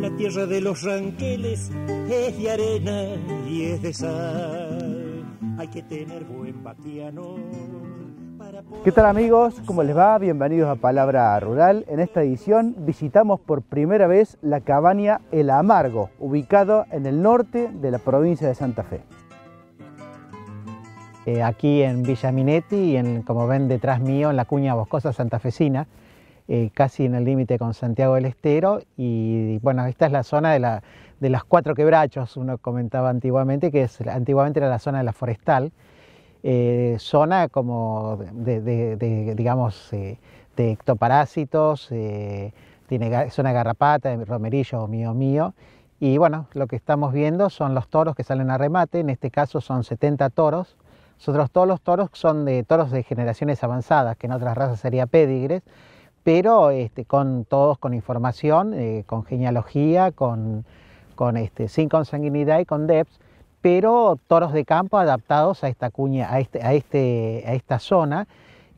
La tierra de los ranqueles es de arena y es de sal. Hay que tener buen batiano ¿Qué tal amigos? ¿Cómo les va? Bienvenidos a Palabra Rural. En esta edición visitamos por primera vez la cabaña El Amargo, ubicado en el norte de la provincia de Santa Fe. Eh, aquí en Villa Minetti y en, como ven detrás mío en la cuña boscosa santafesina, eh, casi en el límite con Santiago del Estero y, bueno, esta es la zona de, las cuatro quebrachos, uno comentaba antiguamente, que es, antiguamente era la zona de la forestal, eh, zona como de, digamos, eh, de ectoparásitos, eh, tiene zona garrapata, romerillo mío mío. Y bueno, lo que estamos viendo son los toros que salen a remate, en este caso son 70 toros. Nosotros todos los toros son de toros de generaciones avanzadas, que en otras razas sería pedigres, pero este, con todos con información, con genealogía, con, este, sin consanguinidad y con DEPS pero toros de campo adaptados a esta cuña, este, este, a, esta zona,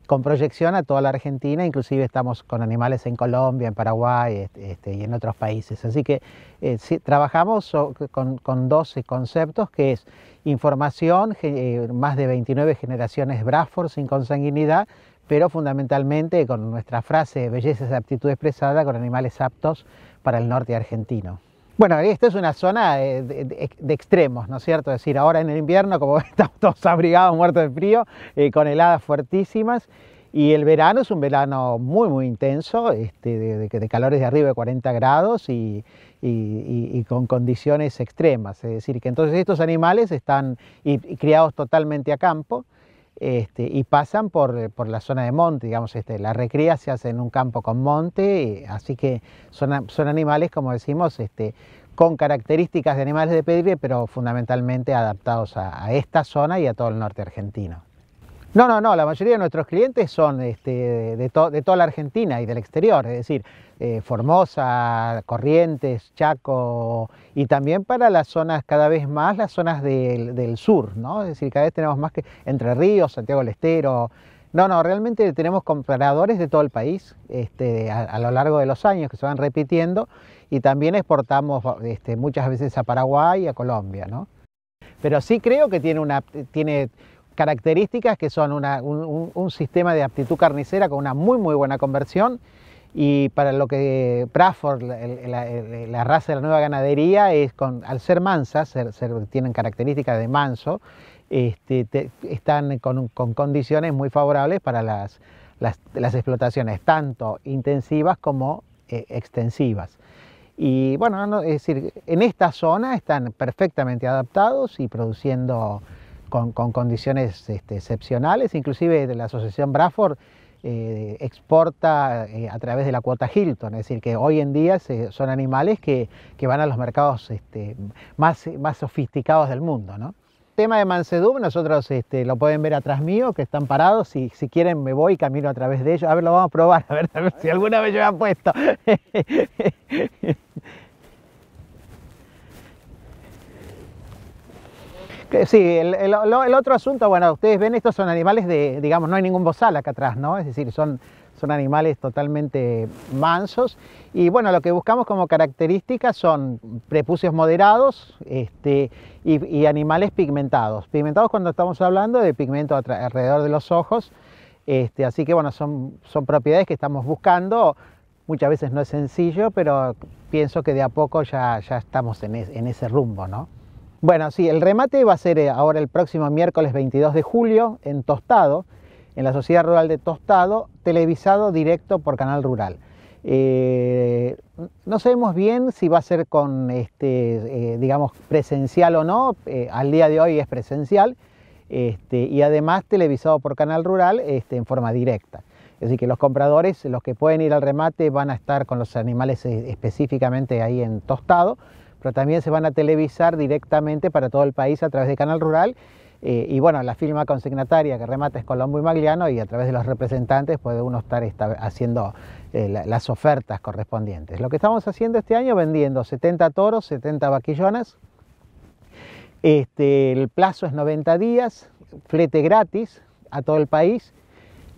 con proyección a toda la Argentina, inclusive estamos con animales en Colombia, en Paraguay este, y en otros países. Así que eh, trabajamos oh, con, 12 conceptos, que es información, eh, más de 29 generaciones Bradford sin consanguinidad, pero fundamentalmente con nuestra frase belleza es aptitud expresada con animales aptos para el norte argentino. Bueno, esta es una zona de, extremos, ¿no es cierto? Es decir, ahora en el invierno, como estamos todos abrigados, muertos de frío, eh, con heladas fuertísimas, y el verano es un verano muy, muy intenso, este, de, calores de arriba de 40 grados y, con condiciones extremas. Es decir, que entonces estos animales están criados totalmente a campo este, y pasan eh, por, la zona de monte, digamos, este, la recría se hace en un campo con monte, eh, así que son, animales, como decimos, este, con características de animales de pedigree, pero fundamentalmente adaptados a esta zona y a todo el norte argentino. No, no, no, la mayoría de nuestros clientes son este, de, toda la Argentina y del exterior, es decir, eh, Formosa, Corrientes, Chaco y también para las zonas, cada vez más las zonas del, sur, ¿no? Es decir, cada vez tenemos más que Entre Ríos, Santiago del Estero. No, no, realmente tenemos compradores de todo el país este, a, lo largo de los años que se van repitiendo y también exportamos este, muchas veces a Paraguay y a Colombia, ¿no? Pero sí creo que tiene una... Tiene, características que son un, sistema de aptitud carnicera con una muy muy buena conversión y para lo que Bradford, la, raza de la nueva ganadería, es con, al ser mansa tienen características de manso, este, están con, condiciones muy favorables para las, las, las explotaciones, tanto intensivas como eh, extensivas. Y bueno, es decir, en esta zona están perfectamente adaptados y produciendo con, condiciones este, excepcionales, inclusive la Asociación Braford eh, exporta eh, a través de la cuota Hilton, es decir, que hoy en día son animales que, van a los mercados este, más, más sofisticados del mundo. tema de Mansedum, nosotros este, lo pueden ver atrás mío, que están parados, si, si quieren me voy y camino a través de ellos, a ver, lo vamos a probar, a ver, si alguna vez yo me han puesto. Sí, el, otro asunto, bueno, ustedes ven, estos son animales de, digamos, no hay ningún bozal acá atrás, ¿no? Es decir, son, animales totalmente mansos. Y bueno, lo que buscamos como características son prepucios moderados este, y, animales pigmentados. Pigmentados cuando estamos hablando de pigmento alrededor de los ojos. Este, así que bueno, son, propiedades que estamos buscando. Muchas veces no es sencillo, pero pienso que de a poco ya, estamos en ese rumbo, ¿no? Bueno, sí, el remate va a ser eh, ahora el próximo miércoles 22 de julio en Tostado, en la Sociedad Rural de Tostado, televisado directo por Canal Rural. Eh, no sabemos bien si va a ser con, este, eh, digamos, presencial o no. al día de hoy es presencial este, y además televisado por Canal Rural este, en forma directa. Así que los compradores, los que pueden ir al remate, van a estar con los animales específicamente ahí en tostado pero también se van a televisar directamente para todo el país a través de Canal Rural. Eh, y bueno, la firma consignataria que remata es Colombo y Magliano y a través de los representantes puede uno estar haciendo eh, las ofertas correspondientes. Lo que estamos haciendo este año vendiendo 70 toros, 70 vaquillonas. Este, el plazo es 90 días, flete gratis a todo el país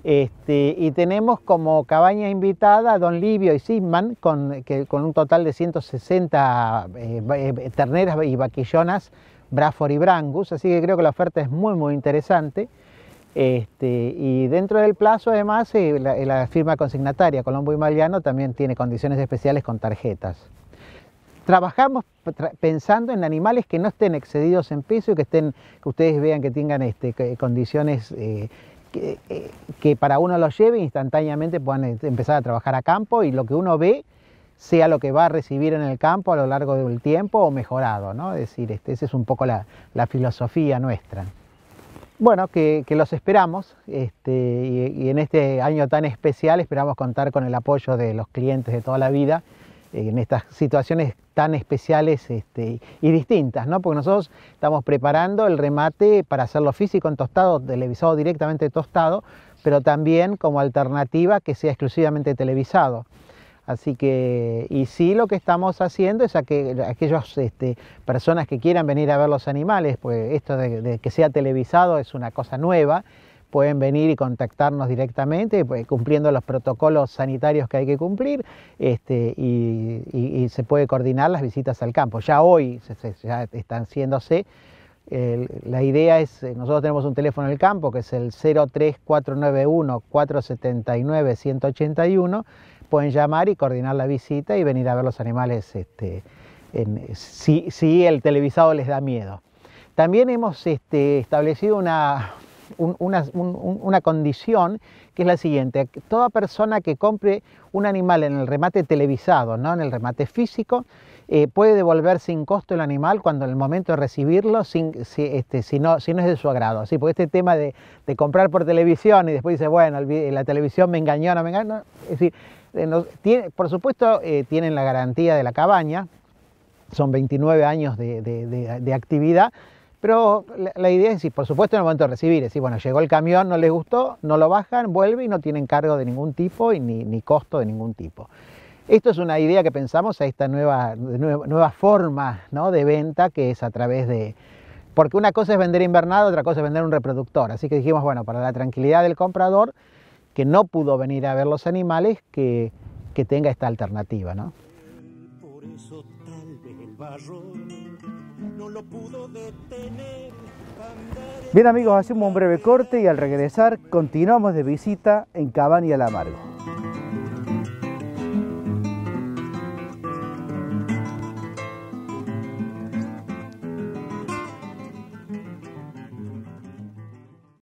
este, y tenemos como cabaña invitada a Don Livio y Sigman, con, un total de 160 eh, eh, terneras y vaquillonas, Braford y Brangus, así que creo que la oferta es muy, muy interesante. Este, y dentro del plazo, además, eh, la, firma consignataria Colombo y Mariano también tiene condiciones especiales con tarjetas. Trabajamos pensando en animales que no estén excedidos en peso y que, estén, que ustedes vean que tengan este, condiciones eh, eh, que, para uno los lleve instantáneamente puedan eh, empezar a trabajar a campo y lo que uno ve sea lo que va a recibir en el campo a lo largo del tiempo o mejorado, ¿no? decir, este, esa es un poco la, filosofía nuestra. Bueno, que, los esperamos este, y en este año tan especial esperamos contar con el apoyo de los clientes de toda la vida en estas situaciones tan especiales este, y distintas, ¿no? Porque nosotros estamos preparando el remate para hacerlo físico en tostado, televisado directamente tostado, pero también como alternativa que sea exclusivamente televisado. Así que, y sí lo que estamos haciendo es a que aquellas este, personas que quieran venir a ver los animales, pues esto de que sea televisado es una cosa nueva, pueden venir y contactarnos directamente, pues, cumpliendo los protocolos sanitarios que hay que cumplir, este, y, se puede coordinar las visitas al campo. Ya hoy se, ya están haciéndose. la idea es, eh, nosotros tenemos un teléfono en el campo que es el 03491 479 181, pueden llamar y coordinar la visita y venir a ver los animales este, si, el televisado les da miedo. También hemos este, establecido una, una, condición que es la siguiente. Toda persona que compre un animal en el remate televisado, no en el remate físico, eh, puede devolver sin costo el animal cuando en el momento de recibirlo, este, si, no, es de su agrado. Así, porque este tema de, comprar por televisión y después dice, bueno, la televisión me engañó, no me engañó. Es decir, eh, por supuesto eh, tienen la garantía de la cabaña, son 29 años de actividad, pero la, idea es, si por supuesto, en el momento de recibir, es decir, bueno, llegó el camión, no les gustó, no lo bajan, vuelve y no tienen cargo de ningún tipo y ni, costo de ningún tipo. Esto es una idea que pensamos a esta nueva, nueva, forma de venta que es a través de... Porque una cosa es vender invernado, otra cosa es vender un reproductor. Así que dijimos, bueno, para la tranquilidad del comprador, que no pudo venir a ver los animales, que, tenga esta alternativa. Por eso tal vez el barro no lo pudo detener. Bien amigos, hacemos un breve corte y al regresar continuamos de visita en Cabaña el Amargo.